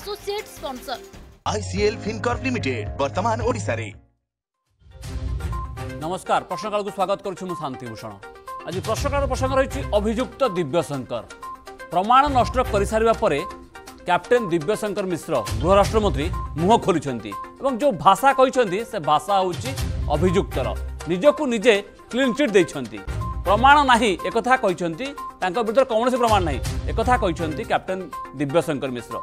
Associate sponsor ICL Fincorp limited বর্তমান ওড়িশারে নমস্কার প্রশ্নকালকু স্বাগত করছি মু শান্তিভূষণ আজ প্রশ্নকাল প্রসঙ্গ রয়েছে অভিযুক্ত দিব্যশঙ্কর প্রমাণ নষ্ট করে সারা পরে ক্যাপ্টেন দিব্যশঙ্কর মিশ্র গৃহরাষ্ট্রমন্ত্রী মুহ খোলিছেন এবং যে ভাষা কিন্তু সে ভাষা হচ্ছে অভিযুক্তর নিজকু নিজে ক্লিনচিট দিয়েছেন প্রমাণ না একথা কিন্তু তাঁর বিরুদ্ধে কৌশি প্রমাণ না একথা কিন্তু ক্যাপ্টেন দিব্যশঙ্কর মিশ্র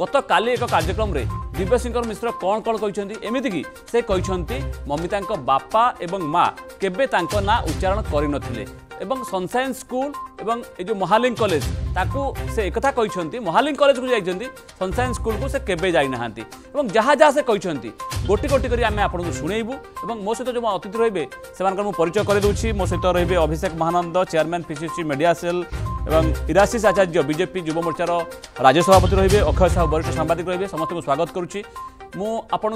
ଗତକାଲି ଏକ କାର୍ଯ୍ୟକ୍ରମରେ ଦିବ୍ୟସିଂକର ମିଶ୍ର କ'ଣ କ'ଣ କହିଛନ୍ତି ଏମିତିକି ସେ କହିଛନ୍ତି ମମିତାଙ୍କ ବାପା ଏବଂ ମା କେବେ ତାଙ୍କ ନାଁ ଉଚ୍ଚାରଣ କରିନଥିଲେ ଏବଂ ସନସାଇନ୍ ସ୍କୁଲ ଏବଂ ଏ ଯେଉଁ ମହାଲିଂ କଲେଜ ତାକୁ ସେ ଏକଥା କହିଛନ୍ତି ମହାଲିଂ କଲେଜକୁ ଯାଇଛନ୍ତି ସନସାଇନ୍ ସ୍କୁଲକୁ ସେ କେବେ ଯାଇନାହାନ୍ତି ଏବଂ ଯାହା ଯାହା ସେ କହିଛନ୍ତି ଗୋଟି ଗୋଟି କରି ଆମେ ଆପଣଙ୍କୁ ଶୁଣେଇବୁ ଏବଂ ମୋ ସହିତ ଯେଉଁ ଅତିଥି ରହିବେ ସେମାନଙ୍କର ମୁଁ ପରିଚୟ କରିଦେଉଛି ମୋ ସହିତ ରହିବେ Abhishek Mahananda chairman PCC media cell এবং ইরাশিষ আচার্য বিজেপি যুব মোর্চার রাজ্য সভাপতি রহবে অক্ষয় সাহু বরিষ্ঠ সাংবাদিক রহবে সমস্ত স্বাগত করুছি মু আপনার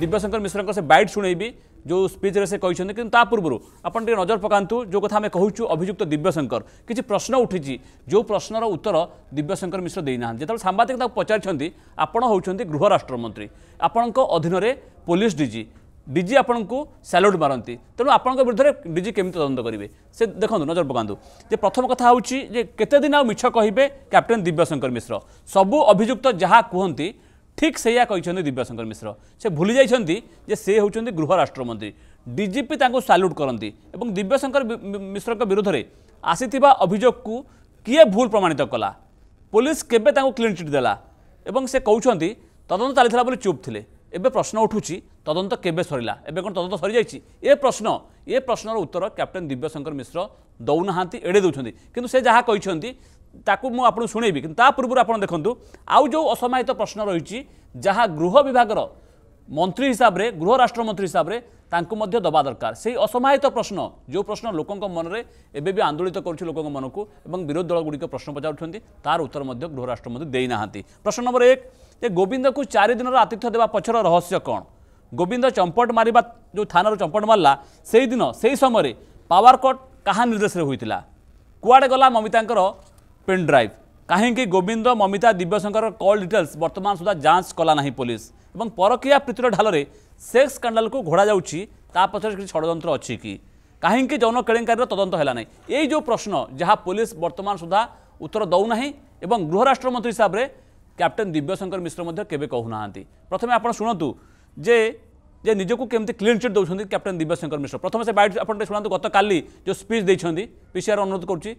দিব্যশঙ্কর মিশ্র সে বাইট শুনেবি যে স্পিচরে সে কিন্তু তা পূর্ব আপনার টিকি নজর পকাতু যে কথা আমি কুচু অভিযুক্ত দিব্যশঙ্কর কিছু প্রশ্ন উঠিছি যে প্রশ্নর উত্তর দিব্যশঙ্কর মিশ্র দিয়ে না যেত সাংবাদিক তা পচার আপনার হচ্ছেন গৃহরাষ্ট্রমন্ত্রী আপনার অধীনরে পুলিশ ডিজি ଡିଜି ଆପଣଙ୍କୁ ସାଲ୍ୟୁଟ୍ ମାରନ୍ତି ତେଣୁ ଆପଣଙ୍କ ବିରୁଦ୍ଧରେ ଡିଜି କେମିତି ତଦନ୍ତ କରିବେ ସେ ଦେଖନ୍ତୁ ନଜର ପକାନ୍ତୁ ଯେ ପ୍ରଥମ କଥା ହେଉଛି ଯେ କେତେଦିନ ଆଉ ମିଛ କହିବେ କ୍ୟାପ୍ଟେନ୍ ଦିବ୍ୟଶଙ୍କର ମିଶ୍ର ସବୁ ଅଭିଯୁକ୍ତ ଯାହା କୁହନ୍ତି ଠିକ୍ ସେଇଆ କହିଛନ୍ତି ଦିବ୍ୟଶଙ୍କର ମିଶ୍ର ସେ ଭୁଲି ଯାଇଛନ୍ତି ଯେ ସେ ହେଉଛନ୍ତି ଗୃହ ରାଷ୍ଟ୍ରମନ୍ତ୍ରୀ ଡିଜିପି ତାଙ୍କୁ ସାଲ୍ୟୁଟ୍ କରନ୍ତି ଏବଂ ଦିବ୍ୟଶଙ୍କର ମିଶ୍ରଙ୍କ ବିରୁଦ୍ଧରେ ଆସିଥିବା ଅଭିଯୋଗକୁ କିଏ ଭୁଲ ପ୍ରମାଣିତ କଲା ପୋଲିସ କେବେ ତାଙ୍କୁ କ୍ଲିନ୍ ଚିଟ୍ ଦେଲା ଏବଂ ସେ କହୁଛନ୍ତି ତଦନ୍ତ ଚାଲିଥିଲା ବୋଲି ଚୁପ୍ ଥିଲେ এবে প্রশ্ন উঠুছি তদন্ত কেবে সরিলা এবে কোন তদন্ত সরি যাইছি এ প্রশ্ন এ প্রশ্নর উত্তর ক্যাপ্টেন দিব্যশঙ্কর মিশ্র দৌনা এড়ে দেছেন কিন্তু সে যা কিন্তু তাকে মু আপনার শুনেবি কিন্তু তা পূর্ব আপনার দেখুন আউ যে অসমাহিত প্রশ্ন রয়েছে যা গৃহ বিভাগের মন্ত্রী হিসাবে গৃহ রাষ্ট্রমন্ত্রী হিসাবে ତାଙ୍କୁ ମଧ୍ୟ ଦେବା ଦରକାର ସେଇ ଅସମାହିତ ପ୍ରଶ୍ନ ଯେଉଁ ପ୍ରଶ୍ନ ଲୋକଙ୍କ ମନରେ আন্দোলিত করছে লোক କରୁଛି এবং বিরোধী ଏବଂ প্রশ্ন ଦଳଗୁଡ଼ିକ তার উত্তর ତାର ଉତ୍ତର ମଧ୍ୟ ଗୃହ ରାଷ୍ଟ୍ରମନ୍ତ୍ରୀ ଦେଇନାହାନ୍ତି ପ୍ରଶ୍ନ ନମ୍ବର ଏକ ଯେ ଗୋବିନ୍ଦକୁ ଚାରି ଦିନର ଆତିଥ୍ୟ ଦେବା ପଛର ରହସ୍ୟ କ'ଣ ଗୋବିନ୍ଦ ଚମ୍ପଟ ମାରିବା ଯେଉଁ ଥାନାରୁ ଚମ୍ପଟ ମାରିଲା ସେଇଦିନ ସେହି ସମୟରେ ପାୱାର କଟ୍ କାହା ନିର୍ଦ୍ଦେଶରେ ହୋଇଥିଲା କୁଆଡ଼େ ଗଲା ମମିତାଙ୍କର ପେନ୍ ଡ୍ରାଇଭ୍ କାହିଁକି ଗୋବିନ୍ଦ ମମିତା ଦିବ୍ୟଶଙ୍କର କଲ୍ ଡିଟେଲ୍ସ ବର୍ତ୍ତମାନ ସୁଦ୍ଧା ଯାଞ୍ଚ କଲା ନାହିଁ ପୋଲିସ ଏବଂ ପରକୀୟା ପ୍ରୀତିର ଢାଲରେ ସେକ୍ସ ସ୍କାଣ୍ଡାଲକୁ ଘୋଡ଼ାଯାଉଛି ତା ପଛରେ କିଛି ଷଡ଼ଯନ୍ତ୍ର ଅଛି କି କାହିଁକି ଯୌନ କେଳେଙ୍କାରୀର ତଦନ୍ତ ହେଲା ନାହିଁ ଏଇ ଯେଉଁ ପ୍ରଶ୍ନ ଯାହା ପୋଲିସ ବର୍ତ୍ତମାନ ସୁଦ୍ଧା ଉତ୍ତର ଦେଉନାହିଁ ଏବଂ ଗୃହ ରାଷ୍ଟ୍ରମନ୍ତ୍ରୀ ହିସାବରେ कैप्टेन दिव्यशंकर मिश्र कहूना प्रथम आप शुणु जे जे निजक केमती क्लीन चिट दौर कैप्टेन दिव्यशंकर मिश्र प्रथम से बायो आप शुणु गत का जो स्पीच देखते पीसीआर अनुरोध कर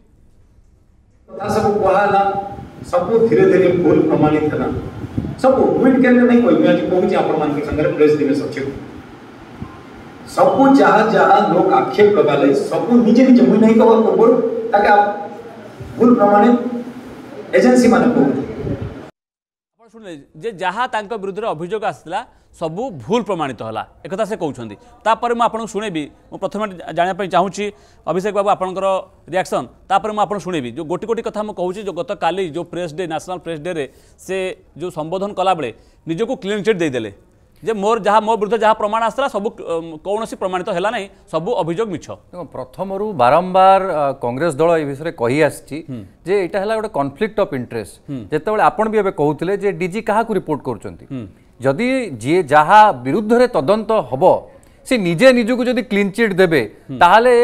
सब जहाँ जहाँ लोक आक्षेप लगे सब निजे निजे मुझे नहीं कहार पूर्व ताके आप भूल प्रमाणित एजेंसी मान कहते शुणिले जहाँ विरुद्ध अभोग आ सब भूल प्रमाणित तो है एक कहते मुझे शुणेबी मुझ प्रथम जाना चाहूँगी अभिषेक बाबू आपंकर रियाक्शन तापर मुझे शुणेबी जो गोटी गोटी कथा मुझे जो गत काली जो press day national press day से जो संबोधन कला बेले निजक क्लीन चिट देदे যে ମୋର ଯାହା ମୋ ବିରୁଦ୍ଧ ଯାହା ପ୍ରମାଣ ଆସିଲା ସବୁ କୌଣସି ପ୍ରମାଣିତ ହେଲା ନାହିଁ ସବୁ ଅଭିଯୋଗ ମିଛ ପ୍ରଥମରୁ ବାରମ୍ବାର କଂଗ୍ରେସ ଦଳ ଏ ବିଷୟରେ କହି ଆସିଛି ଯେ ଏଇଟା ହେଲା ଗୋଟେ କନଫ୍ଲିକ୍ଟ ଅଫ୍ ଇଣ୍ଟରେଷ୍ଟ ଯେତେବେଳେ ଆପଣ ବି ଏବେ କହୁଥିଲେ ଯେ ଡିଜି କାହାକୁ ରିପୋର୍ଟ କରୁଛନ୍ତି ଯଦି ଯିଏ ଯାହା ବିରୁଦ୍ଧରେ ତଦନ୍ତ ହେବ ସେ ନିଜେ ନିଜକୁ ଯଦି କ୍ଲିନ୍ ଚିଟ୍ ଦେବେ ତାହେଲେ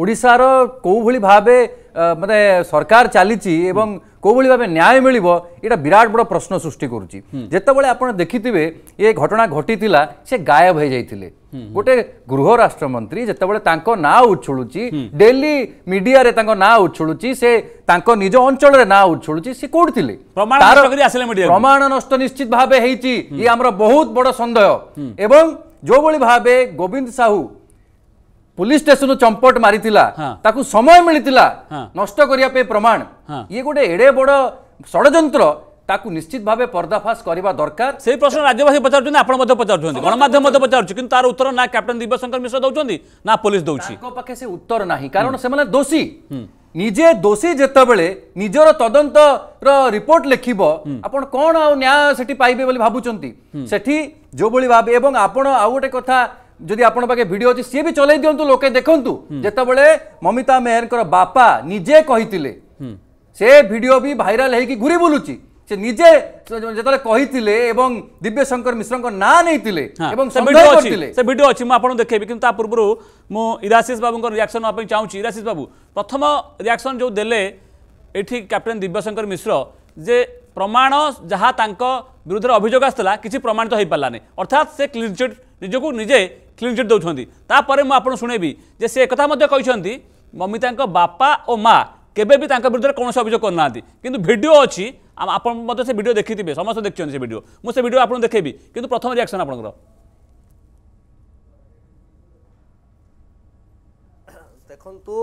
ଓଡ଼ିଶାର କେଉଁଭଳି ଭାବେ মানে সরকার চালিছি এবং কোভাবে ভাবে ন্যায় মিলব এটা বিরাট বড় প্রশ্ন সৃষ্টি করুচি যেতবে আপনার দেখিবে এ ঘটনা ঘটি সে গায়ব হয়ে যাই গোটে গৃহ রাষ্ট্রমন্ত্রী যেতবে তাঁর না উচ্ছুড়ুচি ডেলি মিডিয়ারে তাঁর না উচ্ছুড়ুচি সে তাঁর নিজ অঞ্চলের না উচ্ছুড়ুচি সে কোটি প্রমাণ নষ্ট নিশ্চিত ভাবে হয়েছি ইয়ে আমার বহুত বড় সন্দেহ এবং যেভাবে ভাবে গোবিন্দ সাহু পুলিশ স্টেসন চম্পট মারি তাকে সময় মিলি নষ্ট করা প্রমাণ ইয়ে গোটে এড়ে বড় ষড়যন্ত্র তাকে নিশ্চিত ভাবে পর্দাফাশ করা দরকার সেই প্রশ্ন রাজ্যবাসী পচারুচ্ছেন আপনার মধ্যে পচারুচ্ছেন গণমাধ্যম মধ্যে পচারুচ্ছে কিন্তু তার উত্তর না ক্যাপ্টেন দিব্যশঙ্কর মিশ্র দৌঁছেন না পুলিশ দৌছি পাখে সে উত্তর না কারণ সে দোষী নিজে দোষী যেতবে নিজের তদন্তর রিপোর্ট লিখব আপনার কোণ আ ন্যায় সেটি পাইবে বলে ভাবুচ্ছেন সেটি যেভাবে ভাবে এবং আপনার আউ গোটে কথা जदि आप भिड अच्छी सी भी चल दिंतु लोक देखु जिते ममिता मेहर बापा निजे कही से भिडियो भी भाइराल हो घूरी बुलू से निजे जो कही दिव्यशंकर मिश्र ना नहीं देखे पूर्व मुदाशीष बाबू रियाक्शन चाहिए इराशीष बाबू प्रथम रियाक्शन जो दे कैप्टेन दिव्यशंकर मिश्र जे प्रमाण जहाँ विरुद्ध अभियोग आसला किसी प्रमाणित हो पारानी अर्थात से क्लीन चिट निजी निजे କ୍ଲିନ୍ଚିଟ୍ ଦେଉଛନ୍ତି ତାପରେ ମୁଁ ଆପଣ ଶୁଣେଇବି ଯେ ସେ ଏକଥା ମଧ୍ୟ କହିଛନ୍ତି ମମିତାଙ୍କ ବାପା ଓ ମା କେବେ ବି ତାଙ୍କ ବିରୁଦ୍ଧରେ କୌଣସି ଅଭିଯୋଗ କରୁନାହାନ୍ତି କିନ୍ତୁ ଭିଡ଼ିଓ ଅଛି ଆପଣ ମଧ୍ୟ ସେ ଭିଡ଼ିଓ ଦେଖିଥିବେ ସମସ୍ତେ ଦେଖିଛନ୍ତି ସେ ଭିଡ଼ିଓ ମୁଁ ସେ ଭିଡ଼ିଓ ଆପଣଙ୍କୁ ଦେଖେଇବି କିନ୍ତୁ ପ୍ରଥମ ରିଆକ୍ସନ୍ ଆପଣଙ୍କର ଦେଖନ୍ତୁ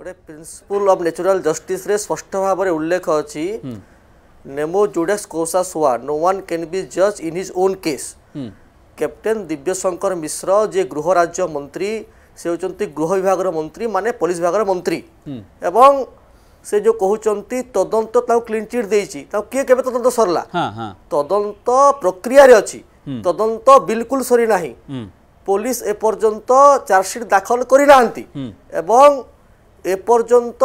ଗୋଟେ ପ୍ରିନ୍ସିପୁଲ୍ ଅଫ୍ ନ୍ୟାଚୁରାଲ୍ ଜଷ୍ଟିସ୍ରେ ସ୍ପଷ୍ଟ ଭାବରେ ଉଲ୍ଲେଖ ଅଛି ନେମୋ ଜୁଡେକ୍ସ କୋସା ସୁଆ ନୋ ୱାନ୍ କେନ୍ ବି ଜଜ୍ in his own case captain Dibyashankar Mishra যে গৃহ রাজ্য মন্ত্রী সে হচ্ছেন গৃহ বিভাগের মন্ত্রী মানে পুলিশ বিভাগের মন্ত্রী এবং সে যে কুমার তদন্ত তা ক্লিন চিট দিয়েছি তা কি কেবে তদন্ত সরলা তদন্ত প্রক্রিয়ার অছি তদন্ত বিলকুল সরি না পুলিশ এপর্যন্ত চার্জসিট দাখল করে না এবং এপর্যন্ত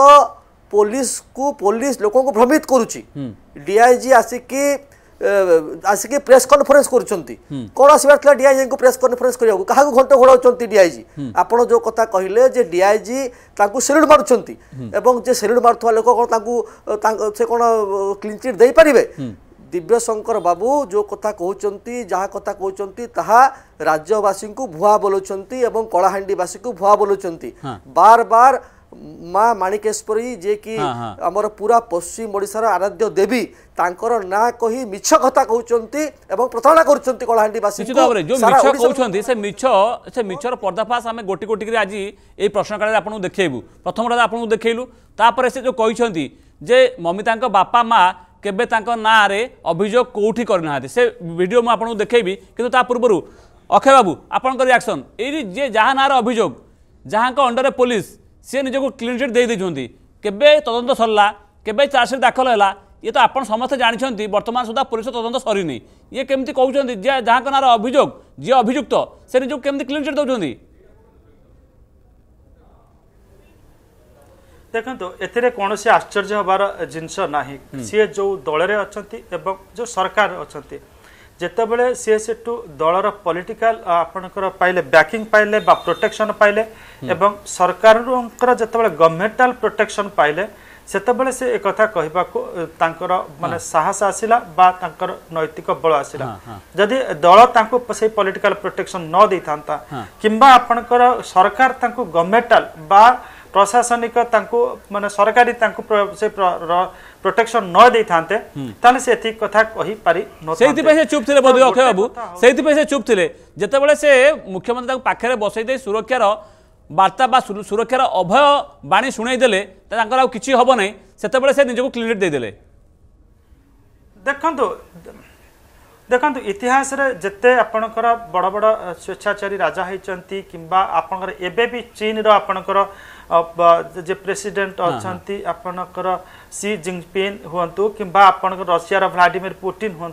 পুলিশকু পুলিশ লোক ভ্রমিত করুছি ডিআইজি আসিকি ଆସିକି ପ୍ରେସ୍ କନଫରେନ୍ସ କରୁଛନ୍ତି କ'ଣ ଆସିବାର ଥିଲା ଡିଆଇଜିଙ୍କୁ ପ୍ରେସ୍ କନଫରେନ୍ସ କରିବାକୁ କାହାକୁ ଘଣ୍ଟ ଘୋଡ଼ାଉଛନ୍ତି ଡିଆଇଜି ଆପଣ ଯେଉଁ କଥା କହିଲେ ଯେ ଡିଆଇଜି ତାଙ୍କୁ ସେଲ୍ୟୁଟ୍ ମାରୁଛନ୍ତି ଏବଂ ଯେ ସେଲ୍ୟୁଟ୍ ମାରୁଥିବା ଲୋକ କ'ଣ ତାଙ୍କୁ ସେ କ'ଣ କ୍ଲିନ୍ ଚିଟ୍ ଦେଇପାରିବେ ଦିବ୍ୟଶଙ୍କର ବାବୁ ଯେଉଁ କଥା କହୁଛନ୍ତି ଯାହା କଥା କହୁଛନ୍ତି ତାହା ରାଜ୍ୟବାସୀଙ୍କୁ ଭୁଆ ବୋଲୁଛନ୍ତି ଏବଂ କଳାହାଣ୍ଡିବାସୀଙ୍କୁ ଭୁଆ ବୋଲୁଛନ୍ତି ବାର ବାର ମା ମାଣିକେଶ୍ୱରୀ ଯିଏକି ଆମର ପୁରା ପଶ୍ଚିମ ଓଡ଼ିଶାର ଆରାଧ୍ୟ ଦେବୀ ତାଙ୍କର ନାଁ କହି ମିଛ କଥା କହୁଛନ୍ତି ଏବଂ ପ୍ରତାରଣା କରୁଛନ୍ତି କଳାହାଣ୍ଡିବାସୀ ନିଶ୍ଚିତ ଭାବରେ ଯେଉଁ ମିଛ କହୁଛନ୍ତି ସେ ମିଛ ସେ ମିଛର ପର୍ଦ୍ଦାଫାସ ଆମେ ଗୋଟି ଗୋଟିକିରି ଆଜି ଏଇ ପ୍ରଶ୍ନକାଳରେ ଆପଣଙ୍କୁ ଦେଖେଇବୁ ପ୍ରଥମଟା ଆପଣଙ୍କୁ ଦେଖେଇଲୁ ତାପରେ ସେ ଯେଉଁ କହିଛନ୍ତି ଯେ ମମିତାଙ୍କ ବାପା ମା କେବେ ତାଙ୍କ ନାଁରେ ଅଭିଯୋଗ କେଉଁଠି କରିନାହାନ୍ତି ସେ ଭିଡ଼ିଓ ମୁଁ ଆପଣଙ୍କୁ ଦେଖେଇବି କିନ୍ତୁ ତା ପୂର୍ବରୁ ଅକ୍ଷୟ ବାବୁ ଆପଣଙ୍କ ରିଆକ୍ସନ୍ ଏଇଠି ଯିଏ ଯାହା ନାଁରେ ଅଭିଯୋଗ ଯାହାଙ୍କ ଅଣ୍ଡରରେ ପୋଲିସ সি নিজকে ক্লিন চিট দিয়ে দিয়েছেন কেবে তদন্ত সরলা কেবে চার্জসিট দাখল হল ইয়ে তো আপনার সমস্তে জাঁচান বর্তমান সুদ্ধা পুলিশ তদন্ত সরিনি ইয়ে কমিটি কৌন যে যা নার অভিযোগ যে অভিযুক্ত সে নিজকে কমিটি ক্লিন চিট দৌঁচ ଦେଖନ୍ତୁ ଏଥିରେ କୌଣସି ଆଶ୍ଚର୍ଯ୍ୟ ହେବାର ଜିନିଷ ନାହିଁ ସିଏ ଯେଉଁ ଦଳରେ ଅଛନ୍ତି ଏବଂ ଯେଉଁ ସରକାର ଅଛନ୍ତି ଯେତେବେଳେ ସିଏସି ଟୁ e ଦଳର ପଲିଟିକାଲ ଆପଣଙ୍କର ପାଇଲେ ବ୍ୟାକିଂ ପାଇଲେ ବା ପ୍ରୋଟେକ୍ସନ ପାଇଲେ ଏବଂ ସରକାରଙ୍କର ଯେତେବେଳେ ଗଭର୍ଣ୍ଣମେଣ୍ଟାଲ ପ୍ରୋଟେକ୍ସନ ପାଇଲେ ସେତେବେଳେ ସେ ଏ କଥା କହିବାକୁ ତାଙ୍କର ମାନେ ସାହସ ଆସିଲା ବା ତାଙ୍କର ନୈତିକ ବଳ ଆସିଲା ଯଦି ଦଳ ତାଙ୍କୁ ସେଇ ପଲିଟିକାଲ ପ୍ରୋଟେକ୍ସନ ନ ଦେଇଥାନ୍ତା କିମ୍ବା ଆପଣଙ୍କର ସରକାର ତାଙ୍କୁ ଗଭର୍ଣ୍ଣମେଣ୍ଟାଲ ବା ପ୍ରଶାସନିକ ତାଙ୍କୁ ମାନେ ସରକାରୀ ତାଙ୍କୁ ସେ ପ୍ରୋଟେକ୍ସନ ନ ଦେଇଥାନ୍ତେ ତାହେଲେ ସେ ଏତିକି କଥା କହିପାରି ସେଇଥିପାଇଁ ସେ ଚୁପ୍ ଥିଲେ ଅକ୍ଷୟ ବାବୁ ସେଇଥିପାଇଁ ସେ ଚୁପ୍ ଥିଲେ ଯେତେବେଳେ ସେ ମୁଖ୍ୟମନ୍ତ୍ରୀ ତାଙ୍କ ପାଖରେ ବସେଇଦେଇ ସୁରକ୍ଷାର ବାର୍ତ୍ତା ବା ସୁରକ୍ଷାର ଅଭୟ ବାଣୀ ଶୁଣେଇଦେଲେ ତାଙ୍କର ଆଉ କିଛି ହବ ନାହିଁ ସେତେବେଳେ ସେ ନିଜକୁ କ୍ଲିନିଟ୍ ଦେଇଦେଲେ ଦେଖନ୍ତୁ ଦେଖନ୍ତୁ ଇତିହାସରେ ଯେତେ ଆପଣଙ୍କର ବଡ଼ ବଡ଼ ସ୍ୱେଚ୍ଛାଚାରୀ ରାଜା ହେଇଛନ୍ତି କିମ୍ବା ଆପଣଙ୍କର ଏବେ ବି ଚୀନର ଆପଣଙ୍କର जे प्रेसिडेंट अच्छा आपणकर सी जिंगपिन हूँ कि आपण रशियार भ्लाडीमिर पुटिन हूँ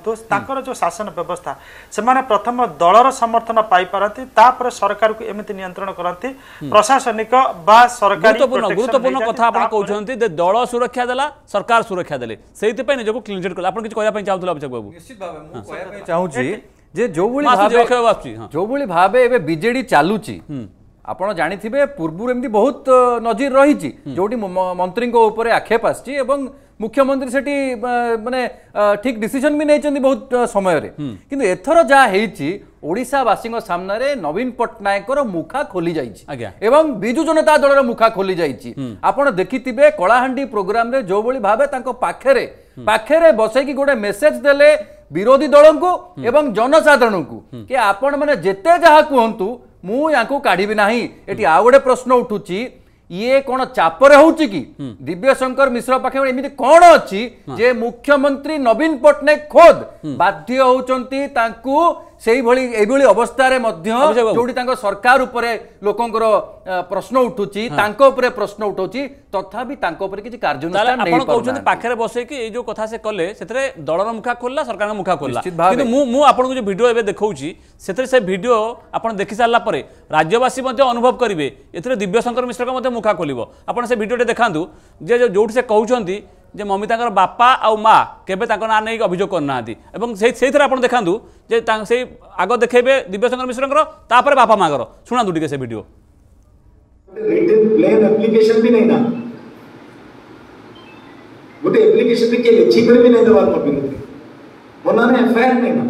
जो शासन व्यवस्था से प्रथम दलर समर्थन पाइपारती सरकार को एमती नियंत्रण करती प्रशासनिक बा सरकारी गुरुत्वपूर्ण कथा कहते दल सुरक्षा देला सरकार सुरक्षा देले से निजक क्लीनचिट कले आप कहना चाहूँ अभिषेक बाबू भाव चाहिए যে যেভাবে ଆପଣ ଜାଣିଥିବେ ପୂର୍ବରୁ ଏମିତି ବହୁତ ନଜିର ରହିଛି ଯେଉଁଠି ମନ୍ତ୍ରୀଙ୍କ ଉପରେ ଆକ୍ଷେପ ଆସିଛି ଏବଂ ମୁଖ୍ୟମନ୍ତ୍ରୀ ସେଠି ମାନେ ଠିକ୍ ଡିସିସନ୍ ବି ନେଇଛନ୍ତି ବହୁତ ସମୟରେ କିନ୍ତୁ ଏଥର ଯାହା ହେଇଛି ଓଡ଼ିଶାବାସୀଙ୍କ ସାମ୍ନାରେ ନବୀନ ପଟ୍ଟନାୟକଙ୍କର ମୁଖା ଖୋଲି ଯାଇଛି ଏବଂ ବିଜୁ ଜନତା ଦଳର ମୁଖା ଖୋଲି ଯାଇଛି ଆପଣ ଦେଖିଥିବେ କଳାହାଣ୍ଡି ପ୍ରୋଗ୍ରାମରେ ଯେଉଁଭଳି ଭାବେ ତାଙ୍କ ପାଖରେ ପାଖରେ ବସେଇକି ଗୋଟେ ମେସେଜ ଦେଲେ ବିରୋଧୀ ଦଳଙ୍କୁ ଏବଂ ଜନସାଧାରଣଙ୍କୁ କି ଆପଣମାନେ ଯେତେ ଯାହା କୁହନ୍ତୁ ମୁଁ ୟାଙ୍କୁ କାଢ଼ିବି ନାହିଁ ଏଠି ଆଉ ଗୋଟେ ପ୍ରଶ୍ନ ଉଠୁଛି ଇଏ କ'ଣ ଚାପରେ ହଉଛି କି ଦିବ୍ୟଶଙ୍କର ମିଶ୍ର ପାଖରେ ଏମିତି କ'ଣ ଅଛି ଯେ ମୁଖ୍ୟମନ୍ତ୍ରୀ ନବୀନ ପଟ୍ଟନାୟକ ଖୋଦ ବାଧ୍ୟ ହଉଛନ୍ତି ତାଙ୍କୁ সেইভাবে এইভাবে অবস্থায় যেটি তাঁর সরকার উপরে লোকর প্রশ্ন উঠুছি তাঁক উপরে প্রশ্ন উঠুছি তথাপি তাঁক উপরে কিছু কার্যানুষ্ঠান ଆପଣ କହୁଛନ୍ତି ପାଖରେ ବସେଇକି ଏଇ ଯୋଉ କଥା ସେ କଲେ ସେଥିରେ ଦଳର ମୁଖା ଖୋଲିଲା ସରକାରଙ୍କ ମୁଖା ଖୋଲିଲା କିନ୍ତୁ ମୁଁ ମୁଁ ଆପଣଙ୍କୁ ଯୋଉ ଭିଡ଼ିଓ ଏବେ ଦେଖାଉଛି ସେଥିରେ ସେ ଭିଡ଼ିଓ ଆପଣ ଦେଖି ସାରିଲା ପରେ ରାଜ୍ୟବାସୀ ମଧ୍ୟ ଅନୁଭବ କରିବେ ଏଥିରେ ଦିବ୍ୟଶଙ୍କର ମିଶ୍ରଙ୍କ ମଧ୍ୟ ମୁଖା ଖୋଲିବ ଆପଣ ସେ ଭିଡ଼ିଓଟି ଦେଖାନ୍ତୁ ଯେ ଯୋଉଠି ସେ କହୁଛନ୍ତି যে মম্মি তাঁর বাপা আউ মা কেবে তাঁর না নেই অভিযোগ করুনা এবং সেই সেইথিরে আপনার দেখা যে সেই আগ দেখাইবে দিব্যশঙ্কর মিশ্রঙ্কর তাপরে বাপা মাঙ্কর শুনা টিকে সে ভিডিও গোটে এপ্লিকেশন কে লিখিকরি বি নাই দেবার মপি নথি ମୋ ନାଁରେ ଏଫଆଇଆର୍ ନେଇନା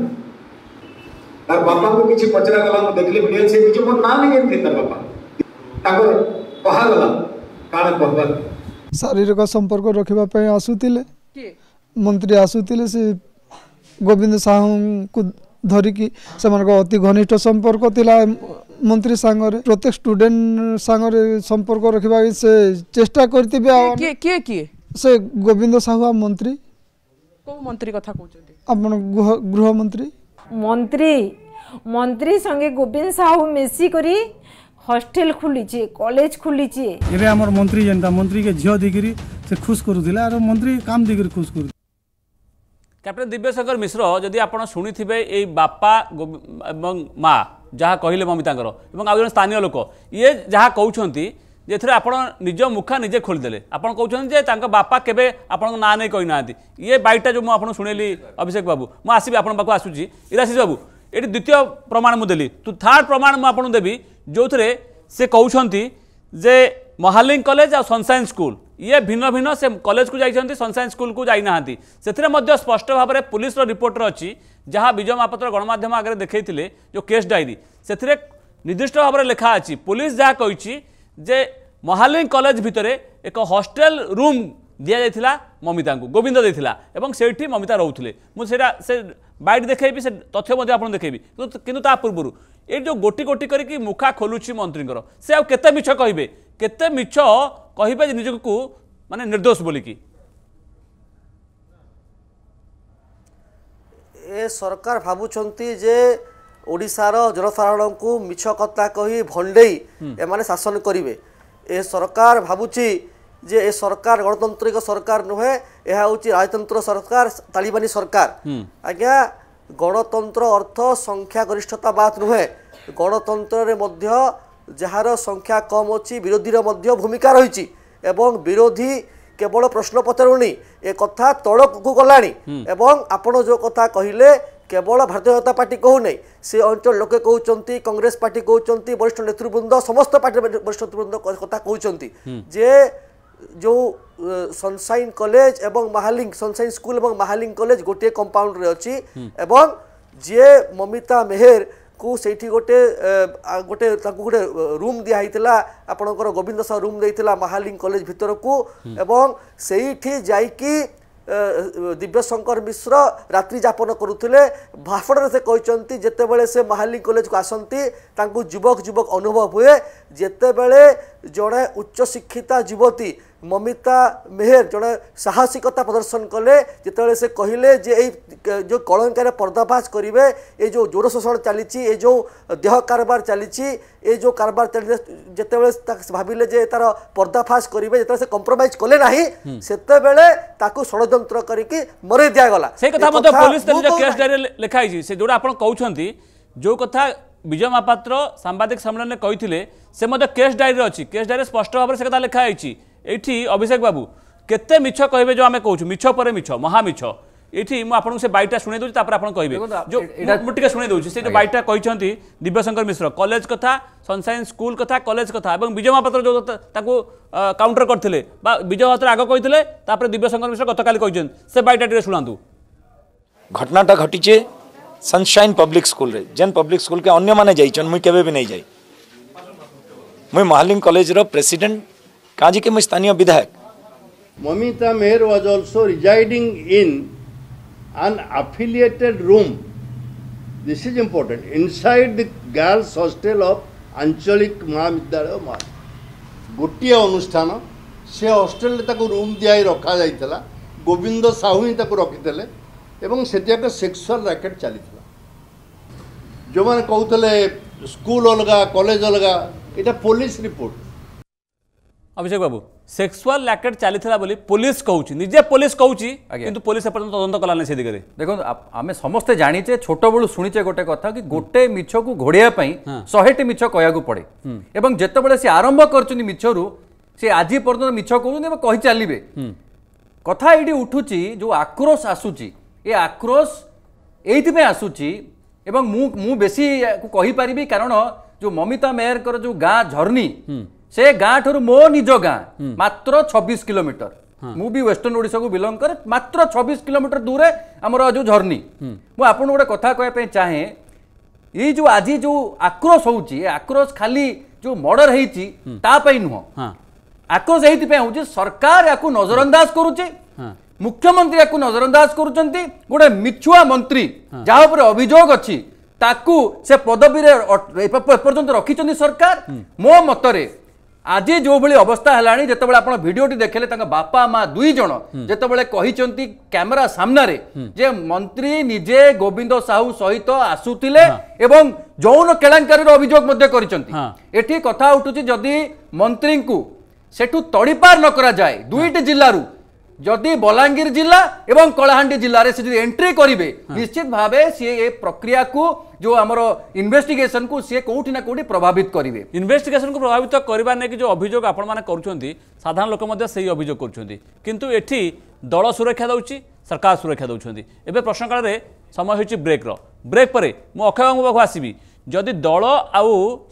ତାର ବାପାଙ୍କୁ କିଛି ପଚରାଗଲା ମୁଁ ଦେଖିଲି ଭିଡ଼ିଓ ସେ ନିଜେ ମୋ ନାଁ ନେଇ ଯେମିତି ତାର ବାପା ତାଙ୍କର କହାଗଲା କାଣା କହିବାର शारीरिक सम्पर्कुले म आसुले सि गोविन्द अति घनिष्ठ सम्पर्क मन्त्री साङ स्टुडेन्ट साङ सम्पर्क रेष्टा गरि मन्त्री मन्त्री कथा गृहमन्त्री मन्त्री मन्त्री सँगै गोविन्द হস্টেল খুলিছে কলেজ খুলিছে এবে আমার মন্ত্রী যেটা মন্ত্রীকে ঝিও দিকি সে খুশ করুলে আর মন্ত্রী কাম দিকি খুশ করু ক্যাপ্টেন দিব্যশঙ্কর মিশ্র যদি আপনার শুনিথিবে এই বাপা এবং মা যা কহিলে মমিতাঙ্কর এবং আজ স্থানীয় লোক ইয়ে যা যে এর আপনার নিজ মুখা নিজে খোলিদেলে আপনার কৌন যে তাঁর বাপা কেবে আপনার না নেই কই না ইয়ে বাইকটা যে আপনার শুনেলি অভিষেক বাবু মু আসবি আপনার পাখ আসুচি ইরাশিষ বাবু এটি দ্বিতীয় প্রমাণ মু দেলি তো থার্ড প্রমাণ মু আপনার দেবী ଯେଉଁଥିରେ ସେ କହୁଛନ୍ତି ଯେ ମହାଲିଂ କଲେଜ ଆଉ ସନସାଇନ୍ ସ୍କୁଲ ଇଏ ଭିନ୍ନ ଭିନ୍ନ ସେ କଲେଜକୁ ଯାଇଛନ୍ତି ସନସାଇନ୍ ସ୍କୁଲକୁ ଯାଇନାହାନ୍ତି ସେଥିରେ ମଧ୍ୟ ସ୍ପଷ୍ଟ ଭାବରେ ପୋଲିସର ରିପୋର୍ଟର ଅଛି ଯାହା ବିଜୟ ମହାପାତ୍ର ଗଣମାଧ୍ୟମ ଆଗରେ ଦେଖାଇଥିଲେ ଯେଉଁ କେସ୍ ଡାଏରୀ ସେଥିରେ ନିର୍ଦ୍ଦିଷ୍ଟ ଭାବରେ ଲେଖା ଅଛି ପୋଲିସ ଯାହା କହିଛି ଯେ ମହାଲିଂ କଲେଜ ଭିତରେ ଏକ ହଷ୍ଟେଲ ରୁମ୍ ଦିଆଯାଇଥିଲା ମମିତାଙ୍କୁ ଗୋବିନ୍ଦ ଦେଇଥିଲା ଏବଂ ସେଇଠି ମମିତା ରହୁଥିଲେ ମୁଁ ସେଇଟା ସେ ବାଇଟ୍ ଦେଖେଇବି ସେ ତଥ୍ୟ ମଧ୍ୟ ଆପଣ ଦେଖେଇବି କିନ୍ତୁ ତା ପୂର୍ବରୁ ଏ ଯେଉଁ ଗୋଟି ଗୋଟି କରିକି ମୁଖା ଖୋଲୁଛି ମନ୍ତ୍ରୀଙ୍କର ସେ ଆଉ କେତେ ମିଛ କହିବେ କେତେ ମିଛ କହିବେ ଯେ ନିଜକୁ ମାନେ ନିର୍ଦ୍ଦୋଷ ବୋଲିକି ଏ ସରକାର ଭାବୁଛନ୍ତି ଯେ ଓଡ଼ିଶାର ଜନସାଧାରଣଙ୍କୁ ମିଛ କଥା କହି ଭଣ୍ଡେଇ ଏମାନେ ଶାସନ କରିବେ ଏ ସରକାର ଭାବୁଛି যে এ সরকার গণতান্ত্রিক সরকার নুহে ଏହା ହେଉଛି ରାଜତନ୍ତ୍ର ସରକାର ତାଲିବାନୀ ସରକାର ଆଜ୍ଞା ଗଣତନ୍ତ୍ର ଅର୍ଥ ସଂଖ୍ୟାଗରିଷ୍ଠତାବାଦ ନୁହେଁ ଗଣତନ୍ତ୍ରରେ ମଧ୍ୟ ଯାହାର ସଂଖ୍ୟା କମ୍ ଅଛି ବିରୋଧୀର ମଧ୍ୟ ଭୂମିକା ରହିଛି ଏବଂ ବିରୋଧୀ କେବଳ ପ୍ରଶ୍ନ ପଚାରୁନି ଏ କଥା ତଳକୁ ଗଲାଣି ଏବଂ ଆପଣ ଯେଉଁ କଥା କହିଲେ କେବଳ ଭାରତୀୟ ଜନତା ପାର୍ଟି କହୁନାହିଁ ସେ ଅଞ୍ଚଳ ଲୋକେ କହୁଛନ୍ତି କଂଗ୍ରେସ ପାର୍ଟି କହୁଛନ୍ତି ବରିଷ୍ଠ ନେତୃବୃନ୍ଦ ସମସ୍ତ ପାର୍ଟିର ବରିଷ୍ଠ ନେତୃବୃନ୍ଦ କଥା କହୁଛନ୍ତି ଯେ ଯେଉଁ ସନ୍ସାଇନ୍ କଲେଜ ଏବଂ ମାହାଲିଂ ସନ୍ସାଇନ୍ ସ୍କୁଲ ଏବଂ ମାହାଲିଂ କଲେଜ ଗୋଟିଏ କମ୍ପାଉଣ୍ଡରେ ଅଛି ଏବଂ ଯିଏ ମମିତା ମେହେରକୁ ସେଇଠି ଗୋଟେ ଗୋଟେ ତାଙ୍କୁ ଗୋଟେ ରୁମ୍ ଦିଆହେଇଥିଲା ଆପଣଙ୍କର ଗୋବିନ୍ଦ ସାହୁ ରୁମ୍ ଦେଇଥିଲା ମାହାଲିଂ କଲେଜ ଭିତରକୁ ଏବଂ ସେଇଠି ଯାଇକି ଦିବ୍ୟଶଙ୍କର ମିଶ୍ର ରାତ୍ରି ଯାପନ କରୁଥିଲେ ଭାଷଣରେ ସେ କହିଛନ୍ତି ଯେତେବେଳେ ସେ ମାହାଲି କଲେଜକୁ ଆସନ୍ତି ତାଙ୍କୁ ଯୁବକ ଯୁବକ ଅନୁଭବ ହୁଏ ଯେତେବେଳେ ଜଣେ ଉଚ୍ଚ ଶିକ୍ଷିତା ଯୁବତୀ ममिता मेहर जड़े साहसिकता प्रदर्शन कले जिते से कहले जो कलंकार पर्दाफाश करेंगे ये जो जोर शोषण चली जो देह कारबार चली जो कारबार चल जिते भाविले तार पर्दाफाश करेंगे जिते से कंप्रोमाइज कले ना से ताकू कर करिकी मरे दिया से कथा पुलिस लिखाई से जो आप कहउछंती जो कथा विजय महापात्र सांबादिक सम्मेलन में कहते से मते केस डायरी अच्छी केस डायरी स्पष्ट भाव से कथा लिखाई ଏଇଠି ଅଭିଷେକ ବାବୁ କେତେ ମିଛ କହିବେ ଯେଉଁ ଆମେ କହୁଛୁ ମିଛ ପରେ ମିଛ ମହାମିଛ ଏଠି ମୁଁ ଆପଣଙ୍କୁ ସେ ବାଇଟା ଶୁଣେଇ ଦେଉଛି ତାପରେ ଆପଣ କହିବେ ମୁଁ ଟିକେ ଶୁଣେଇ ଦେଉଛି ସେ ଯେଉଁ ବାଇଟା କହିଛନ୍ତି ଦିବ୍ୟଶଙ୍କର ମିଶ୍ର କଲେଜ କଥା ସନସାଇନ୍ ସ୍କୁଲ କଥା କଲେଜ କଥା ଏବଂ ବିଜୟ ମହାପାତ୍ର ଯେଉଁ ତାଙ୍କୁ କାଉଣ୍ଟର କରିଥିଲେ ବା ବିଜୟ ମହାପାତ୍ର ଆଗ କହିଥିଲେ ତାପରେ ଦିବ୍ୟଶଙ୍କର ମିଶ୍ର ଗତକାଲି କହିଛନ୍ତି ସେ ବାଇଟା ଟିକେ ଶୁଣାନ୍ତୁ ଘଟଣାଟା ଘଟିଛେ ସନସାଇନ୍ ପବ୍ଲିକ ସ୍କୁଲରେ ଯେନ୍ ପବ୍ଲିକ ସ୍କୁଲକେ ଅନ୍ୟମାନେ ଯାଇଛନ୍ ମୁଇଁ କେବେ ବି ନେଇ ଯାଇ ମୁଇଁ ମହାଲିଂ କଲେଜର president Kajikema Staniya Bidhayak. Mamita Meher was also residing in an affiliated room. This is important. Inside the girls' hostel of আঞ্চলিক মহাবিদ্যালয় মহারাজ ଗୋଟିଏ ଅନୁଷ୍ଠାନ ସେ ହଷ୍ଟେଲରେ ତାକୁ ରୁମ୍ ଦିଆଇ ରଖାଯାଇଥିଲା ଗୋବିନ୍ଦ ସାହୁ ହିଁ ତାକୁ ରଖିଥିଲେ ଏବଂ ସେଠି ଏକ ସେକ୍ସୁଆଲ୍ ରାକେଟ୍ ଚାଲିଥିଲା ଯେଉଁମାନେ କହୁଥିଲେ ସ୍କୁଲ ଅଲଗା କଲେଜ ଅଲଗା ଏଇଟା ପୋଲିସ ରିପୋର୍ଟ অভিষেক বাবু সেক্সুয়াল ল্যাকেট চালিলা বলে পুলিশ কৌছি নিজে পুলিশ কৌছি কিন্তু পুলিশ এপর্যন্ত তদন্ত কলা না সে দিগরে দেখুন আমি সমস্তে জানিছে ছোটবেলু শুনিছে গোটে কথা কি গোটে মিছকু ঘোড়াইয়া পাই শহেটি মিছ কয়াকু পড়ে এবং যেতবেলে সে আরম্ভ করছেন মিছরু সে আজি পর্যন্ত মিছ কৌছেন এবং কই চালিবে কথা এটি উঠুছি যে আক্রোশ আসুচি এ আক্রোশ এইথিপাই আসুচি এবং মু বেশি কহিপারি কারণ যে মমিতা মেয়রকর যে গাঁ ঝর্ণী से गाँ ठू मो निज गाँ मात्र छब्बीस किलोमीटर मुस्टर्ण ओडा को बिलंग कै मात्र छबिश कोमीटर दूर आम जो झर्णी मुझे कथा कह चाहे ये जो आज जो आक्रोश हूँ आक्रोश खाली जो मर्डर होती नुह आक्रोश यही हूँ सरकार या नजरअंदाज कर मुख्यमंत्री या नजरअंदाज कर गोटे मिछुआ मंत्री जहाँ अभोग अच्छी ताकू से पदवी रखिंट सरकार मो मतरे আজি যেভাবে অবস্থা হল যেতবে আপনার ভিডিওটি দেখলে তাঁর বাপা মা দুই জন যেতবে কিন্তু ক্যামেরা সামনারে যে মন্ত্রী নিজে গোবিন্দ সাহু সহিত আসুলে এবং যৌন কেলাঙ্কারির অভিযোগ করেছেন এটি কথা উঠুছি যদি মন্ত্রী সেঠু তড়িপার ন করা যায় দুইটি জেলার जदि बलांगीर जिला एवं कलाहां जिले से हाँ। जो एंट्री करेंगे निश्चित भाव सी ए प्रक्रिया को जो आम इनभेटिगेसन को सी कौटी ना कौटी प्रभावित करेंगे इनभेटिगेसन को प्रभावित करवा नहीं जो अभोग आपण साधारण लोक से अभोग कर दल सुरक्षा दौर सरकार सुरक्षा दौरान एवं में समय हो ब्रेक ब्रेक पर मु अक्षय बाबू पाक आसबि जदि दल आ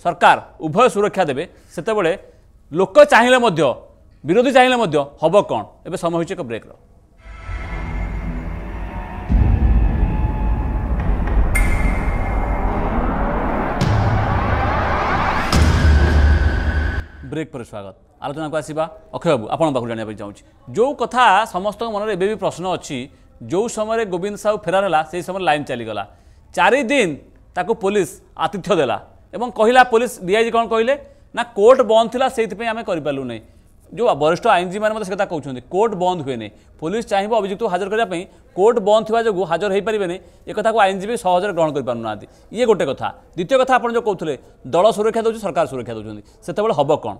सरकार उभय सुरक्षा देवे से लोक चाहिए ବିରୋଧୀ ଚାହିଁଲେ ମଧ୍ୟ ହେବ କ'ଣ ଏବେ ସମୟ ହେଉଛି ଏକ ବ୍ରେକ୍ର ବ୍ରେକ୍ ପରେ ସ୍ୱାଗତ ଆଲୋଚନାକୁ ଆସିବା ଅକ୍ଷୟ ବାବୁ ଆପଣଙ୍କ ପାଖରୁ ଜାଣିବା ପାଇଁ ଚାହୁଁଛି ଯେଉଁ କଥା ସମସ୍ତଙ୍କ ମନରେ ଏବେ ବି ପ୍ରଶ୍ନ ଅଛି ଯେଉଁ ସମୟରେ ଗୋବିନ୍ଦ ସାହୁ ଫେରାର ହେଲା ସେହି ସମୟରେ ଲାଇନ୍ ଚାଲିଗଲା ଚାରିଦିନ ତାକୁ ପୋଲିସ ଆତିଥ୍ୟ ଦେଲା ଏବଂ କହିଲା ପୋଲିସ ଡିଆଇଜି କ'ଣ କହିଲେ ନା କୋର୍ଟ ବନ୍ଦ ଥିଲା ସେଇଥିପାଇଁ ଆମେ କରିପାରିଲୁ ନାହିଁ ଯେଉଁ ବରିଷ୍ଠ ଆଇନଜୀବୀମାନେ ମଧ୍ୟ ସେ କଥା କହୁଛନ୍ତି କୋର୍ଟ ବନ୍ଦ ହୁଏନି ପୋଲିସ ଚାହିଁବ ଅଭିଯୁକ୍ତକୁ ହାଜର କରିବା ପାଇଁ କୋର୍ଟ ବନ୍ଦ ଥିବା ଯୋଗୁଁ ହାଜର ହୋଇପାରିବେନି ଏ କଥାକୁ ଆଇନଜୀବୀ ସହଜରେ ଗ୍ରହଣ କରିପାରୁନାହାନ୍ତି ଇଏ ଗୋଟେ କଥା ଦ୍ୱିତୀୟ କଥା ଆପଣ ଯେଉଁ କହୁଥିଲେ ଦଳ ସୁରକ୍ଷା ଦେଉଛି ସରକାର ସୁରକ୍ଷା ଦେଉଛନ୍ତି ସେତେବେଳେ ହେବ କ'ଣ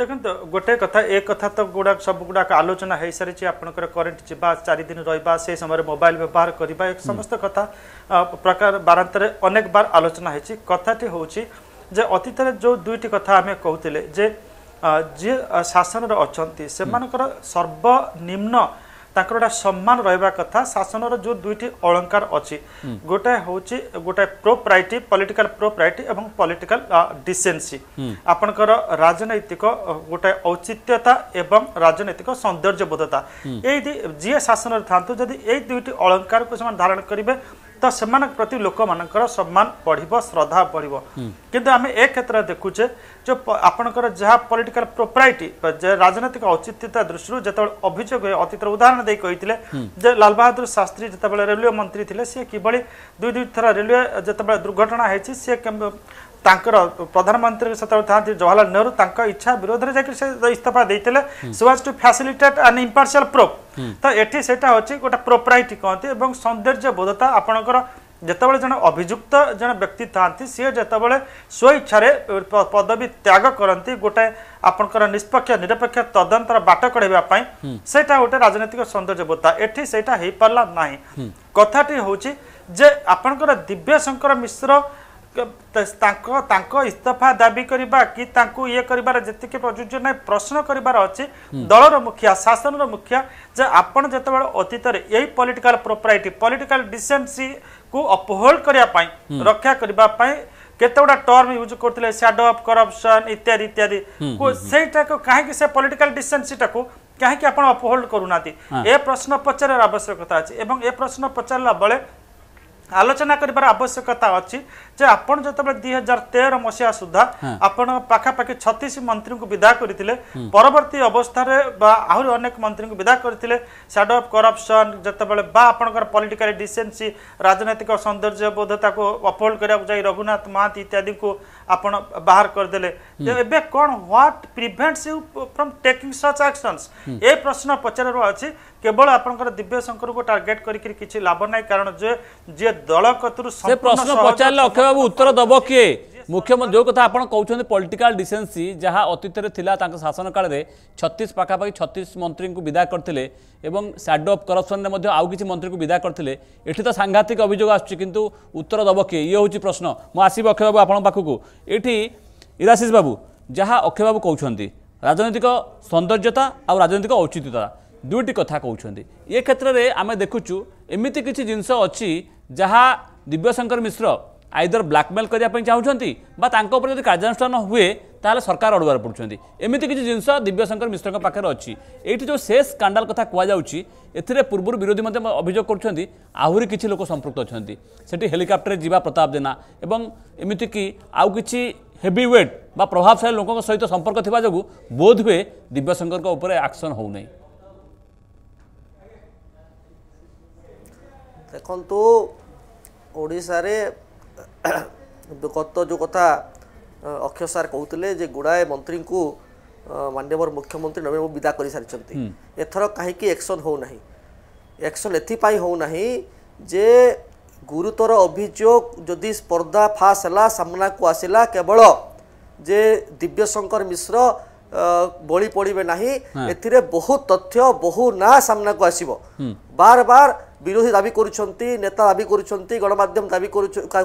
ଦେଖନ୍ତୁ ଗୋଟେ କଥା ଏ କଥା ତ ଗୁଡ଼ାକ ସବୁ ଗୁଡ଼ାକ ଆଲୋଚନା ହୋଇସାରିଛି ଆପଣଙ୍କର କରେଣ୍ଟ ଯିବା ଚାରିଦିନ ରହିବା ସେ ସମୟରେ ମୋବାଇଲ ବ୍ୟବହାର କରିବା ଏ ସମସ୍ତ କଥା ପ୍ରକାର ବାରାନ୍ତରେ ଅନେକ ବାର ଆଲୋଚନା ହୋଇଛି କଥାଟି ହେଉଛି ଯେ ଅତୀତରେ ଯେଉଁ ଦୁଇଟି କଥା ଆମେ କହୁଥିଲେ ଯେ ଯିଏ ଶାସନରେ ଅଛନ୍ତି ସେମାନଙ୍କର ସର୍ବନିମ୍ନ ତାଙ୍କର ଗୋଟେ ସମ୍ମାନ ରହିବା କଥା ଶାସନର ଯେଉଁ ଦୁଇଟି ଅଳଙ୍କାର ଅଛି ଗୋଟାଏ ହେଉଛି ଗୋଟାଏ ପ୍ରୋପ୍ରାଇଟି ପଲିଟିକାଲ ପ୍ରୋପ୍ରାଇଟି ଏବଂ ପଲିଟିକାଲ ଡିସେନ୍ସି ଆପଣଙ୍କର ରାଜନୈତିକ ଗୋଟାଏ ଔଚିତ୍ୟତା ଏବଂ ରାଜନୈତିକ ସୌନ୍ଦର୍ଯ୍ୟବୋଧତା ଏଇ ଯିଏ ଶାସନରେ ଥାଆନ୍ତୁ ଯଦି ଏଇ ଦୁଇଟି ଅଳଙ୍କାରକୁ ସେମାନେ ଧାରଣ କରିବେ त प्रति लोक म सम्मान कि श्रद्धा एक किन आमे ए जो आपणकर जहाँ पॉलिटिकल प्रोप्राइट राजनैतिक औचित्यता दृष्टि जिते अभोग हुए अतीतर उदाहरण दे कहते लाल बहादुर शास्त्री जिते रेलवे मंत्री थे सी कि दुई दुई थर रेलवे जिते दुर्घटना होती सी ତାଙ୍କର ପ୍ରଧାନମନ୍ତ୍ରୀ ସେତେବେଳେ ଥାନ୍ତି ଜବାହରଲାଲ ନେହେରୁ ତାଙ୍କ ଇଚ୍ଛା ବିରୋଧରେ ଯାଇକି ସେ ଇସ୍ତଫା ଦେଇଥିଲେ ସି ୱାଜ୍ ଟୁ ଫ୍ୟାସିଲିଟେଟ୍ ଆନ୍ ଇମ୍ପାର୍ସିଆଲ୍ ପ୍ରୋପ୍ ତ ଏଠି ସେଇଟା ହେଉଛି ଗୋଟେ ପ୍ରୋପ୍ରାଇଟି କହନ୍ତି ଏବଂ ସୌନ୍ଦର୍ଯ୍ୟ ବୋଧତା ଆପଣଙ୍କର ଯେତେବେଳେ ଜଣେ ଅଭିଯୁକ୍ତ ଜଣେ ବ୍ୟକ୍ତି ଥାଆନ୍ତି ସିଏ ଯେତେବେଳେ ସ୍ୱଇଚ୍ଛାରେ ପଦବୀ ତ୍ୟାଗ କରନ୍ତି ଗୋଟେ ଆପଣଙ୍କର ନିଷ୍ପକ୍ଷ ନିରପେକ୍ଷ ତଦନ୍ତର ବାଟ କଢ଼େଇବା ପାଇଁ ସେଇଟା ଗୋଟେ ରାଜନୈତିକ ସୌନ୍ଦର୍ଯ୍ୟବତା ଏଠି ସେଇଟା ହେଇପାରିଲା ନାହିଁ କଥାଟି ହେଉଛି ଯେ ଆପଣଙ୍କର ଦିବ୍ୟଶଙ୍କର ମିଶ୍ର ତାଙ୍କ ତାଙ୍କ ଇସ୍ତଫା ଦାବି କରିବା କି ତାଙ୍କୁ ଇଏ କରିବାର ଯେତିକି ପ୍ରଯୁଜ୍ୟ ନାହିଁ ପ୍ରଶ୍ନ କରିବାର ଅଛି ଦଳର ମୁଖିଆ ଶାସନର ମୁଖିଆ ଯେ ଆପଣ ଯେତେବେଳେ ଅତୀତରେ ଏଇ ପଲିଟିକାଲ ପ୍ରୋପ୍ରାଇଟି ପଲିଟିକାଲ ଡିସେନ୍ସି को अपहोल्ड करने रक्षा करने କେତେଗୁଡ଼ା ଟର୍ମ ୟୁଜ୍ କରୁଥିଲେ ସ୍ୟାଡୋ ଅଫ୍ କରପସନ୍ ଇତ୍ୟାଦି ଇତ୍ୟାଦି ସେଇଟାକୁ କାହିଁକି ସେ ପଲିଟିକାଲ ଡିସେନ୍ସିଟାକୁ କାହିଁକି ଆପଣ ଅପହୋଲ୍ଡ କରୁନାହାନ୍ତି ଏ ପ୍ରଶ୍ନ ପଚାରିବାର ଆବଶ୍ୟକତା ଅଛି ଏବଂ ଏ ପ୍ରଶ୍ନ ପଚାରିଲା ବେଳେ ଆଲୋଚନା କରିବାର ଆବଶ୍ୟକତା ଅଛି যে আপনার যেতবে দুই হাজার তের মশিয়া সুদ্ধা আপনার পাখাপাখি ছতিশ মন্ত্রী বিদা করে পরবর্তী অবস্থায় বা আহরি অনেক মন্ত্রী বিদা করে স্যাডো অফ করপশন যেতবে বা আপনার পলিটিকাল ডিসেন্সি রাজনৈতিক সৌন্দর্যবোধতা অপহোল্ড করা যাই রঘুনাথ মহাতি ইত্যাদি আপনার বাহার করেদেলে এবে কোণ what prevents you from taking such actions এ প্রশ্ন পচারর আছে কেবল আপনার দিব্যশঙ্কর টার্গেট করি কিছু লাভ নাই কারণ যে যে দল কতু প্রশ্ন পচারলে অক্ষয় ବାବୁ ଉତ୍ତର ଦେବ କିଏ ମୁଖ୍ୟମନ୍ତ୍ରୀ ଯେଉଁ କଥା ଆପଣ କହୁଛନ୍ତି ପଲିଟିକାଲ ଡିସେନ୍ସି ଯାହା ଅତୀତରେ ଥିଲା ତାଙ୍କ ଶାସନ କାଳରେ ଛତିଶ ପାଖାପାଖି ଛତିଶ ମନ୍ତ୍ରୀଙ୍କୁ ବିଦା କରିଥିଲେ ଏବଂ ସ୍ୟାଡୋ ଅଫ୍ କରପ୍ସନରେ ମଧ୍ୟ ଆଉ କିଛି ମନ୍ତ୍ରୀଙ୍କୁ ବିଦା କରିଥିଲେ ଏଠି ତ ସାଂଘାତିକ ଅଭିଯୋଗ ଆସୁଛି କିନ୍ତୁ ଉତ୍ତର ଦେବ କିଏ ଇଏ ହେଉଛି ପ୍ରଶ୍ନ ମୁଁ ଆସିବି ଅକ୍ଷୟ ବାବୁ ଆପଣଙ୍କ ପାଖକୁ ଏଠି ଇରାଶିଷ ବାବୁ ଯାହା ଅକ୍ଷୟ ବାବୁ କହୁଛନ୍ତି ରାଜନୈତିକ ସୌନ୍ଦର୍ଯ୍ୟତା ଆଉ ରାଜନୈତିକ ଔଚିତ୍ୟତା ଦୁଇଟି କଥା କହୁଛନ୍ତି ଏ କ୍ଷେତ୍ରରେ ଆମେ ଦେଖୁଛୁ ଏମିତି କିଛି ଜିନିଷ ଅଛି ଯାହା ଦିବ୍ୟଶଙ୍କର ମିଶ୍ର आईदर ब्लाकमेल करने चाहूँगी जब कार्यानुषान हुए तो सरकार अड़ुआर पड़ुँच एमती किसी जिनस दिव्यशंकर मिश्र पाखे अच्छी ये जो सेस स्कांडल कथ कूर्व विरोधी मैं अभोग कर आहरी किसी लोक संप्रक्त अच्छा से हेलिकप्टर जावा प्रताप जेना एमती कि आउ किसी हेवी व्वेट व प्रभावशाली लोकों सहित संपर्क थी जो बोध हुए दिव्यशंकर आक्सन हो देखो ओडिशा ଗତ ଯେଉଁ କଥା ଅକ୍ଷୟ ସାର୍ କହୁଥିଲେ ଯେ ଗୁଡ଼ାଏ ମନ୍ତ୍ରୀଙ୍କୁ ମାନ୍ୟବର ମୁଖ୍ୟମନ୍ତ୍ରୀ ନବୀନ ବାବୁ ବିଦା କରିସାରିଛନ୍ତି ଏଥର କାହିଁକି ଏକ୍ସନ୍ ହେଉନାହିଁ ଏକ୍ସନ୍ ଏଥିପାଇଁ ହେଉନାହିଁ ଯେ ଗୁରୁତର ଅଭିଯୋଗ ଯଦି ସ୍ପର୍ଦ୍ଧା ଫାସ୍ ହେଲା ସାମ୍ନାକୁ ଆସିଲା କେବଳ ଯେ ଦିବ୍ୟଶଙ୍କର ମିଶ୍ର ବଳି ପଡ଼ିବେ ନାହିଁ ଏଥିରେ ବହୁ ତଥ୍ୟ ବହୁ ନାଁ ସାମ୍ନାକୁ ଆସିବ ବାର ବାର বিরোধী দাবি করছেন নেতা দাবি করছেন গণমাধ্যম দাবি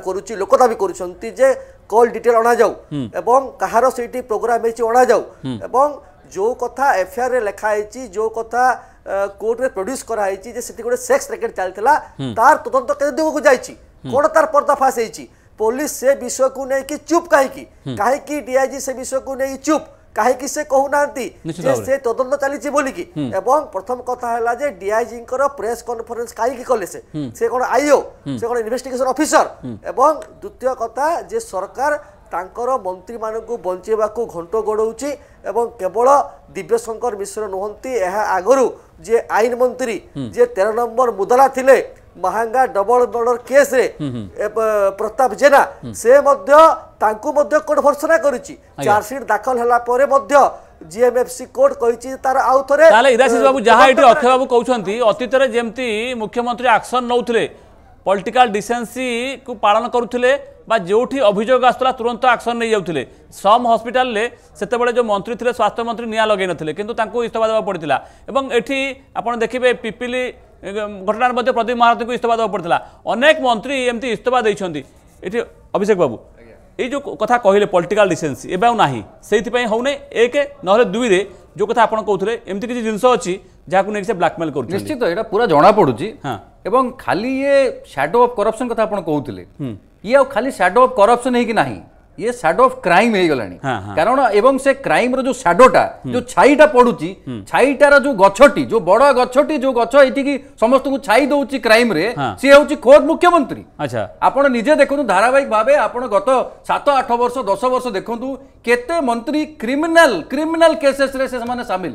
করুছি লোক দাবি করছেন যে কল ডিটেল অণাযাও এবং কাহার সেইটি প্রোগ্রাম হয়েছে অণাযাও এবং যে কথা এফআইআর লেখা হয়েছি যে কথা কোর্টে প্রডিউস করা হয়েছি যে সেটি গোটে সেক্স রেকেট চালিলা তার তদন্ত কেন দিগকু যাইছি কোণ তার পর্দাফাশ হয়েছি পুলিশ সে বিষয়কু নেই চুপ কাহি কাহি ডিআইজি সে বিষয়কু নেই চুপ କାହିଁକି ସେ କହୁନାହାନ୍ତି ଯେ ସେ ତଦନ୍ତ ଚାଲିଛି ବୋଲିକି ଏବଂ ପ୍ରଥମ କଥା ହେଲା ଯେ ଡିଆଇଜିଙ୍କର ପ୍ରେସ୍ କନଫରେନ୍ସ କାହିଁକି କଲେ ସେ ସେ କ'ଣ ଆଇଓ ସେ କ'ଣ ଇନଭେଷ୍ଟିଗେସନ ଅଫିସର ଏବଂ ଦ୍ୱିତୀୟ କଥା ଯେ ସରକାର ତାଙ୍କର ମନ୍ତ୍ରୀମାନଙ୍କୁ ବଞ୍ଚେଇବାକୁ ଘଣ୍ଟ ଗୋଡ଼ଉଛି ଏବଂ କେବଳ ଦିବ୍ୟଶଙ୍କର ମିଶ୍ର ନୁହନ୍ତି ଏହା ଆଗରୁ ଯିଏ ଆଇନ ମନ୍ତ୍ରୀ ଯିଏ ତେର ନମ୍ବର ମୁଦଲା ଥିଲେ ମହାଙ୍ଗା ডবল ମର୍ଡର কেসে ପ୍ରତାପ ଜେନା ସେ ମଧ୍ୟ ତାଙ୍କୁ ମଧ୍ୟ କୋର୍ଟ ଭର୍ସନା କରିଛି ଚାର୍ଜସିଟ୍ ଦାଖଲ ହେଲା ପରେ ମଧ୍ୟ জিএমএফসি কোর্ট কইছি তার আউ থরে তাহলে ইরাশিস বাবু যাহা এটি অক্ষয় বাবু কৌছন্তি অতীতরে যেমতি মুখ্যমন্ত্রী অ্যাকশন নউথলে পলিটিক্যাল ডিসেন্সি কু পালন করুথলে বা যেউঠি অভিযোগ আসতলা তুরন্ত অ্যাকশন নেই যাউথলে সম হসপিটালে সেতবেলে যে মন্ত্রী থিলে স্বাস্থ্য মন্ত্রী নিয়া লগাই নথিলে কিন্তু তাঙ্কু ইস্তফা দেবা পড়িতিলা এবং এটি আপন দেখিবে পিপিলি घटन प्रदीप महाराथी को इस्तफा देवा पड़ता अनेक मंत्री एमती इस्तफा देखते अभिषेक बाबू ये जो कथा कहले पॉलिटिकल डिसेन्स एवं ना से हूँ एक ना दुई जो कथ आप कहते एमती किसी जिनस अच्छी जहाँ को नहीं ब्लाकमेल कर निश्चित ये पूरा जमापड़ी हाँ खाली ये शाडो अफ करपसन क्या आप कहते ये आ खाली शाडो अफ करपन है ना ଇଏ ସାଡ ଅଫ୍ କ୍ରାଇମ୍ ହେଇଗଲାଣି କାରଣ ଏବଂ ସେ କ୍ରାଇମ୍ର ଯୋଉ ସାଡୋଟା ଯୋଉ ଛାଇଟା ପଡୁଛି ଛାଇଟାର ଯୋଉ ଗଛଟି ଯୋଉ ବଡ଼ ଗଛଟି ଯୋଉ ଗଛ ଏଠିକି ସମସ୍ତଙ୍କୁ ଛାଇ ଦଉଛି କ୍ରାଇମ୍ରେ ସିଏ ହେଉଛି ଖୋଦ୍ ମୁଖ୍ୟମନ୍ତ୍ରୀ ଆପଣ ନିଜେ ଦେଖନ୍ତୁ ଧାରାବାହିକ ଭାବେ ଆପଣ ଗତ ସାତ ଆଠ ବର୍ଷ ଦଶ ବର୍ଷ ଦେଖନ୍ତୁ केते मंत्री क्रिमिनल क्रिमिनल केसेस रे से माने शामिल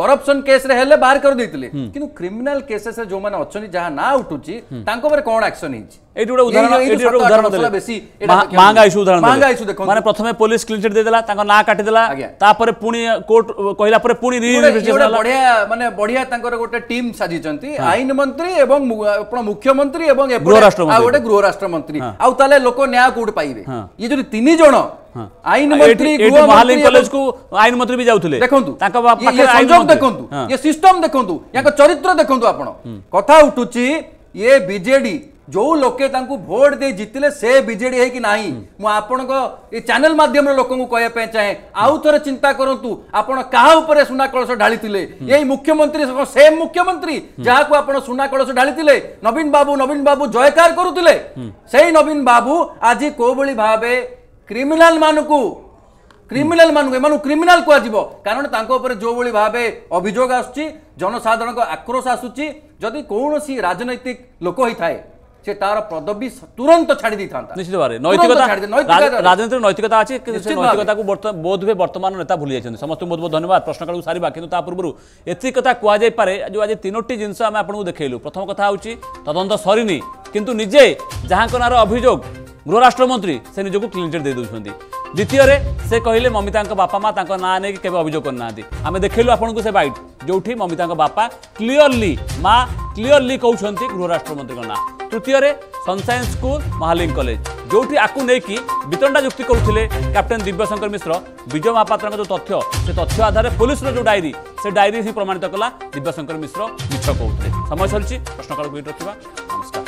करप्शन केस रे हेले बाहर कर देतिले किंतु क्रिमिनल केसेस रे जो माने अछनी जहां ना उठुची तांको पर कोन एक्शन हिच एटी गोटे उदाहरण एटी गोटे उदाहरण देले बेसी मांगा इशू उदाहरण मांगा इशू देखो माने प्रथमे पुलिस क्लीन चिट दे देला तांको ना काटि देला तापर पुनी कोर्ट कहिला पर पुनी री बढ़िया माने बढ़िया तांकर गोटे टीम साजी चंती आइन मंत्री एवं अपन मुख्यमंत्री एवं गृह राष्ट्र मंत्री आ गोटे गृह राष्ट्र मंत्री आ ताले लोक न्याय कोड पाइबे ये जो तीन जणो हाँ। आईन मंत्री गुआ महालिंग कॉलेज को आईन मंत्री भी जाउथले देखंतु ताका पाके संयोग देखंतु ये सिस्टम देखंतु याका चरित्र देखंतु आपण कथा उठुची ये बीजेडी जो लोके भोट दे जीतले से बीजेडी है कि ना मुण चैनल मध्यम लोक कहवाई चाहे आउ थे चिंता करूँ आप सुना कलश ढाई मुख्यमंत्री सेम मुख्यमंत्री जहाँ को आप सुना कलश ढाई नवीन बाबू नवीन बाबू जयकार करू नवीन बाबू आज कौ भाव ক্রিমিনাল মানুষ ক্রিমিনাল মানুষ এমন ক্রিমিনাল কুহযিব কারণ তাঙ্ক উপরে যেভাবে ভাবে অভিযোগ আসুচি জনসাধারণ আক্রোশ আসুচি যদি কৌশি রাজনৈতিক লোক হয়ে থাকে সে তার পদবী তুরন্ত ছাড়ি দিতান্তা নিশ্চিত ভাবে নৈতিকতা রাজনীতির নৈতিকতা আছে নৈতিকতাকে বোধ হুয়ে বর্তমান নেতা ভুলি যাচ্ছেন সমস্ত বহুত বহুত ধন্যবাদ প্রশ্নকালু সারিবা কিন্তু তা পূর্বর এতিক কথা কুয়াযাই পারে যে আজ তিনোটি জিনিস আমি আপনার দেখাইলু প্রথম কথা হচ্ছে তদন্ত সরিনি কিন্তু নিজে যাহাঙ্ক অভিযোগ ଗୃହରାଷ୍ଟ୍ରମନ୍ତ୍ରୀ ସେ ନିଜକୁ କ୍ଲିନ୍ଚିଟ୍ ଦେଇ ଦେଉଛନ୍ତି ଦ୍ୱିତୀୟରେ ସେ କହିଲେ ମମିତାଙ୍କ ବାପା ମା ତାଙ୍କ ନାଁ ନେଇକି କେବେ ଅଭିଯୋଗ କରିନାହାନ୍ତି ଆମେ ଦେଖେଇଲୁ ଆପଣଙ୍କୁ ସେ ବାଇଟ୍ ଯେଉଁଠି ମମିତାଙ୍କ ବାପା କ୍ଲିଅରଲି ମା କ୍ଲିଅରଲି କହୁଛନ୍ତି ଗୃହରାଷ୍ଟ୍ରମନ୍ତ୍ରୀଙ୍କ ନାଁ ତୃତୀୟରେ ସନସାଇନ୍ ସ୍କୁଲ ମହାଲିଂ କଲେଜ ଯେଉଁଠି ଆକୁ ନେଇକି ବିତଣ୍ଡା ଯୁକ୍ତି କରୁଥିଲେ କ୍ୟାପ୍ଟେନ୍ ଦିବ୍ୟଶଙ୍କର ମିଶ୍ର ବିଜୟ ମହାପାତ୍ରଙ୍କ ଯେଉଁ ତଥ୍ୟ ସେ ତଥ୍ୟ ଆଧାରରେ ପୋଲିସର ଯେଉଁ ଡାଏରୀ ସେ ଡାଏରୀ ହିଁ ପ୍ରମାଣିତ କଲା ଦିବ୍ୟଶଙ୍କର ମିଶ୍ର ମିଛ କହୁଥିଲେ ସମୟ ସରିଛି ପ୍ରଶ୍ନକାଳକୁ ଏଇଠି ରଖିବା ନମସ୍କାର